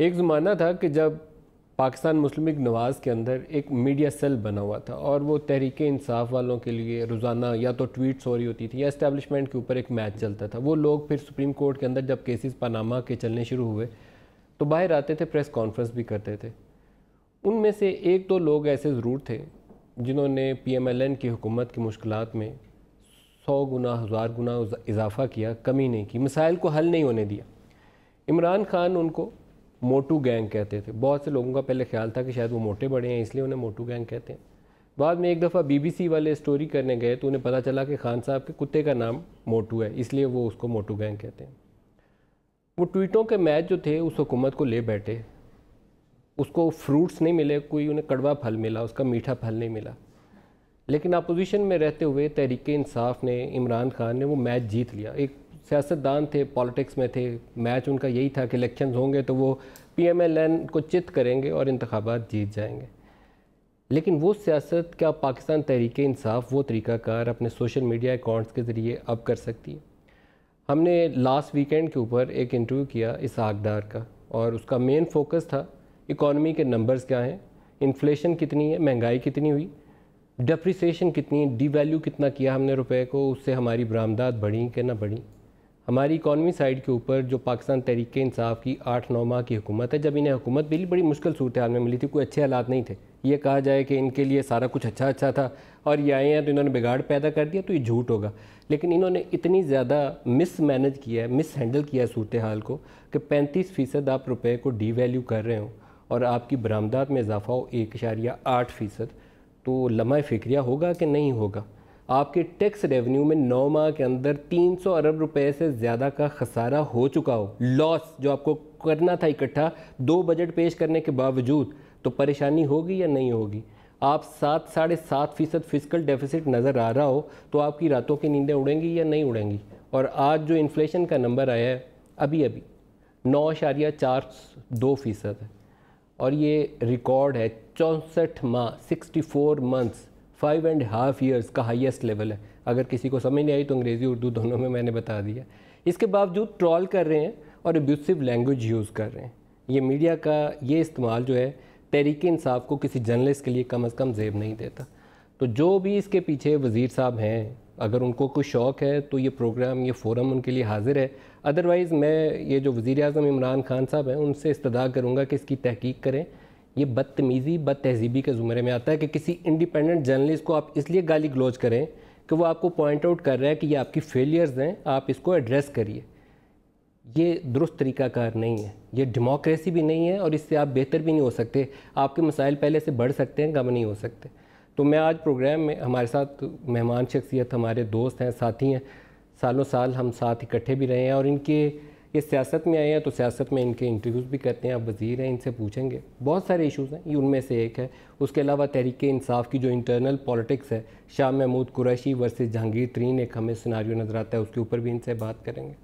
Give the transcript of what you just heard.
एक ज़माना था कि जब पाकिस्तान मुस्लिम लीग नवाज़ के अंदर एक मीडिया सेल बना हुआ था और वो तहरीक इंसाफ वालों के लिए रोज़ाना या तो ट्वीट्स हो रही होती थी या इस्टेबलिशमेंट के ऊपर एक मैच चलता था वो लोग फिर सुप्रीम कोर्ट के अंदर जब केसेस पनामा के चलने शुरू हुए तो बाहर आते थे प्रेस कॉन्फ्रेंस भी करते थे उनमें से एक दो लोग ऐसे ज़रूर थे जिन्होंने पी एम एल एन की हुकूमत की मुश्किल में सौ गुना हज़ार गुना इजाफा किया कमी नहीं की मिसाइल को हल नहीं होने दिया इमरान खान उनको मोटू गैंग कहते थे बहुत से लोगों का पहले ख्याल था कि शायद वो मोटे बड़े हैं इसलिए उन्हें मोटू गैंग कहते हैं बाद में एक दफ़ा बीबीसी वाले स्टोरी करने गए तो उन्हें पता चला कि खान साहब के कुत्ते का नाम मोटू है इसलिए वो उसको मोटू गैंग कहते हैं वो ट्वीटों के मैच जो थे उस हुकूमत को ले बैठे उसको फ्रूट्स नहीं मिले कोई उन्हें कड़वा फल मिला उसका मीठा फल नहीं मिला लेकिन अपोजिशन में रहते हुए तहरीक इंसाफ ने इमरान खान ने वो मैच जीत लिया एक सियासतदान थे पॉलिटिक्स में थे मैच उनका यही था कि इलेक्शन होंगे तो वो पी एम एल एन को चित करेंगे और इंतबात जीत जाएंगे लेकिन वो सियासत क्या पाकिस्तान तहरीक इंसाफ वो तरीक़ाकार अपने सोशल मीडिया अकाउंट्स के ज़रिए अब कर सकती है हमने लास्ट वीकेंड के ऊपर एक इंटरव्यू किया इस आगदार का और उसका मेन फोकस था इकॉनमी के नंबर्स क्या हैं इन्फ्लेशन कितनी है महंगाई कितनी हुई डिप्रिसिएशन कितनी डी वैल्यू कितना किया हमने रुपए को उससे हमारी बरामदात बढ़ी कि ना बढ़ी हमारी इकानमी साइड के ऊपर जो पाकिस्तान तरीके इंसाफ की आठ नौ माह की हुकूमत है जब इन्हें हुकूमत बिल्कुल बड़ी मुश्किल सूरत हाल में मिली थी कोई अच्छे हालात नहीं थे ये कहा जाए कि इनके लिए सारा कुछ अच्छा अच्छा था और ये आए हैं तो इन्होंने बिगाड़ पैदा कर दिया तो ये झूठ होगा लेकिन इन्होंने इतनी ज़्यादा मिस मैनेज किया है मिस हैंडल किया है सूरत हाल को कि पैंतीस फ़ीसद आप रुपये को डी वैल्यू कर रहे हो और आपकी बरामदात में इजाफा हो एक इशारिया आठ फ़ीसद तो लम्हा फ़िक्रिया होगा कि नहीं होगा आपके टैक्स रेवेन्यू में नौ माह के अंदर 300 अरब रुपए से ज़्यादा का खसारा हो चुका हो लॉस जो आपको करना था इकट्ठा दो बजट पेश करने के बावजूद तो परेशानी होगी या नहीं होगी आप सात साढ़े सात फीसद फिजिकल डेफिसिट नज़र आ रहा हो तो आपकी रातों की नींदें उड़ेंगी या नहीं उड़ेंगी और आज जो इन्फ्लेशन का नंबर आया है अभी अभी नौ इशारिया चार दो फ़ीसद है और ये रिकॉर्ड है चौंसठ माह sixty four months five and half years का हाईएस्ट लेवल है अगर किसी को समझ नहीं आई तो अंग्रेज़ी उर्दू दोनों में मैंने बता दिया इसके बावजूद ट्रॉल कर रहे हैं और एब्यूसिव लैंग्वेज यूज़ कर रहे हैं ये मीडिया का ये इस्तेमाल जो है तहरीक इंसाफ को किसी जर्नलिस्ट के लिए कम अज़ कम जेब नहीं देता तो जो भी इसके पीछे वज़ीर साहब हैं अगर उनको कोई शौक़ है तो ये प्रोग्राम ये फोरम उनके लिए हाजिर है अदरवाइज़ मैं ये जो वज़ी अजम इमरान खान साहब हैं उनसे इस्तः करूँगा कि इसकी तहकीक करें ये बदतमीज़ी बद तहजीबी के ज़ुमरे में आता है कि किसी इंडिपेंडेंट जर्नलिस्ट को आप इसलिए गाली गलोज करें कि वो आपको पॉइंट आउट कर रहा है कि ये आपकी फेलियर्स हैं आप इसको एड्रेस करिए ये दुरुस्त तरीकाकार नहीं है ये डेमोक्रेसी भी नहीं है और इससे आप बेहतर भी नहीं हो सकते आपके मसाइल पहले से बढ़ सकते हैं कम नहीं हो सकते तो मैं आज प्रोग्राम में हमारे साथ मेहमान शख्सियत हमारे दोस्त हैं साथी हैं सालों साल हम साथ इकट्ठे भी रहे हैं और इनके ये सियासत में आए हैं तो सियासत में इनके इंटरव्यूज़ भी करते हैं आप वज़ीर हैं इनसे पूछेंगे बहुत सारे इशूज़ हैं ये उनमें से एक है उसके अलावा तहरीक इंसाफ की जो इंटरनल पॉलिटिक्स है शाह महमूद कुरैशी वर्सेज जहांगीर तरीन एक हमें सुनारियों नज़र आता है उसके ऊपर भी इनसे बात करेंगे